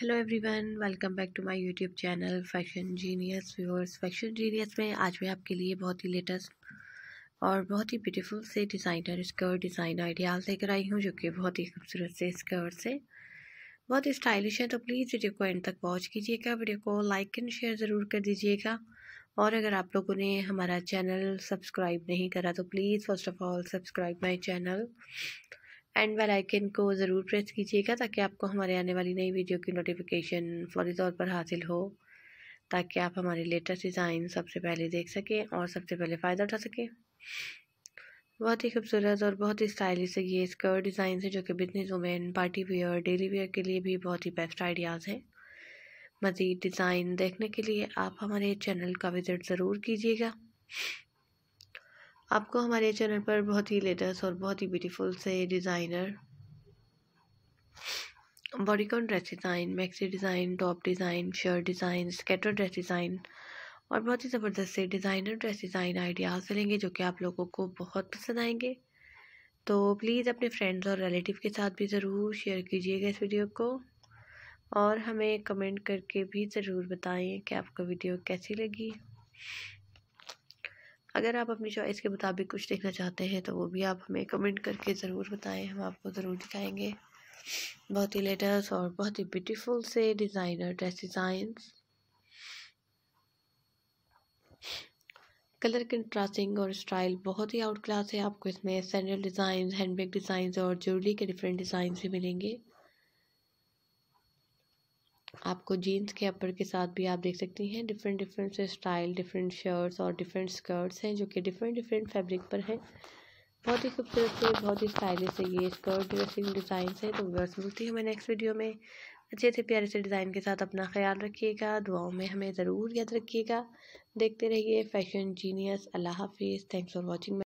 hello everyone welcome back to my YouTube channel fashion genius viewers fashion genius में आज मैं आपके लिए बहुत ही लेटेस्ट और बहुत ही ब्यूटीफुल से डिज़ाइनर स्कर्ट डिज़ाइन आइडियाज लेकर आई हूँ जो कि बहुत ही खूबसूरत से स्कर्ट से बहुत ही स्टाइलिश है तो प्लीज़ वीडियो को एंड तक वॉच कीजिएगा वीडियो को लाइक एंड शेयर ज़रूर कर दीजिएगा और अगर आप लोगों ने हमारा चैनल सब्सक्राइब नहीं करा तो please first of all subscribe my channel and bell icon को ज़रूर प्रेस कीजिएगा ताकि आपको हमारे आने वाली नई वीडियो की नोटिफिकेशन फौरी तौर पर हासिल हो ताकि आप हमारे लेटेस्ट डिज़ाइन सबसे पहले देख सकें और सबसे पहले फ़ायदा उठा सकें बहुत ही खूबसूरत और बहुत ही स्टाइलिश ये स्कर्ट डिज़ाइन है जो कि business women party wear daily wear के लिए भी बहुत ही बेस्ट आइडियाज़ हैं मज़ीद डिज़ाइन देखने के लिए आप हमारे चैनल का विज़िट ज़रूर कीजिएगा आपको हमारे चैनल पर बहुत ही लेटेस्ट और बहुत ही ब्यूटीफुल से designer bodycon dress design maxi design top design shirt design skater dress design और बहुत ही ज़बरदस्त से डिज़ाइनर ड्रेस डिज़ाइन आइडियाज़ मिलेंगे जो कि आप लोगों को बहुत पसंद आएंगे तो प्लीज़ अपने फ्रेंड्स और रिलेटिव के साथ भी ज़रूर शेयर कीजिएगा इस वीडियो को और हमें कमेंट करके भी ज़रूर बताएं कि आपको वीडियो कैसी लगी अगर आप अपनी चॉइस के मुताबिक कुछ देखना चाहते हैं तो वो भी आप हमें कमेंट करके ज़रूर बताएं हम आपको ज़रूर दिखाएंगे बहुत ही लेटर्स और बहुत ही ब्यूटीफुल से designer dress designs colour contrasting और स्टाइल बहुत ही आउट क्लास है आपको इसमें सैंडल डिज़ाइन हैंडबैग डिज़ाइन और ज्वेलरी के डिफरेंट डिज़ाइन भी मिलेंगे आपको जीन्स के अपर के साथ भी आप देख सकती हैं डिफरेंट डिफरेंट से स्टाइल डिफरेंट शर्ट्स और डिफरेंट स्कर्ट्स हैं जो कि डिफरेंट डिफरेंट फैब्रिक पर हैं बहुत ही खूबसूरत से बहुत ही स्टाइलिश से ये स्कर्ट ड्रेसिंग डिज़ाइन है तो बस मिलती है हमें नेक्स्ट वीडियो में अच्छे से प्यारे से डिज़ाइन के साथ अपना ख्याल रखिएगा दुआओं में हमें ज़रूर याद रखिएगा देखते रहिए फैशन जीनियस अल्लाह हाफिज़ थैंक्स फॉर वॉचिंग